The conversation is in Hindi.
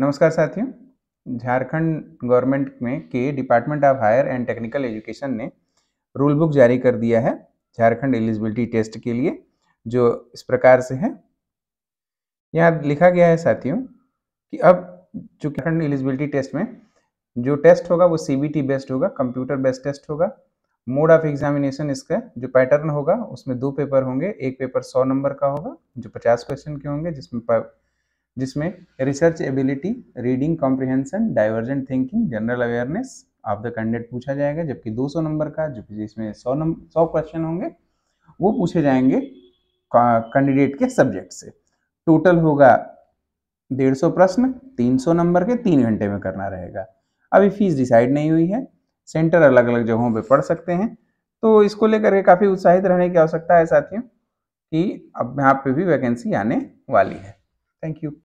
नमस्कार साथियों झारखंड गवर्नमेंट में के department of higher and technical education ने रूल बुक जारी कर दिया है झारखंड एलिजिबिलिटी टेस्ट के लिए जो इस प्रकार से है यहाँ लिखा गया है साथियों कि अब जो झारखंड एलिजिबिलिटी टेस्ट में जो टेस्ट होगा वो सी बेस्ड होगा कंप्यूटर बेस्ड टेस्ट होगा मोड ऑफ एग्जामिनेशन इसका जो पैटर्न होगा उसमें दो पेपर होंगे एक पेपर सौ नंबर का होगा जो पचास क्वेश्चन के होंगे जिसमें जिसमें research ability reading comprehension divergent thinking general awareness of the candidate पूछा जाएगा जबकि 200 नंबर का जो जिसमें 100 नंबर सौ क्वेश्चन होंगे वो पूछे जाएंगे कैंडिडेट के सब्जेक्ट से टोटल होगा 150 प्रश्न 300 नंबर के तीन घंटे में करना रहेगा अभी फीस डिसाइड नहीं हुई है सेंटर अलग अलग जगहों पर पढ़ सकते हैं तो इसको लेकर के काफ़ी उत्साहित रहने की आवश्यकता है साथियों कि अब यहाँ पे भी वैकेंसी आने वाली है थैंक यू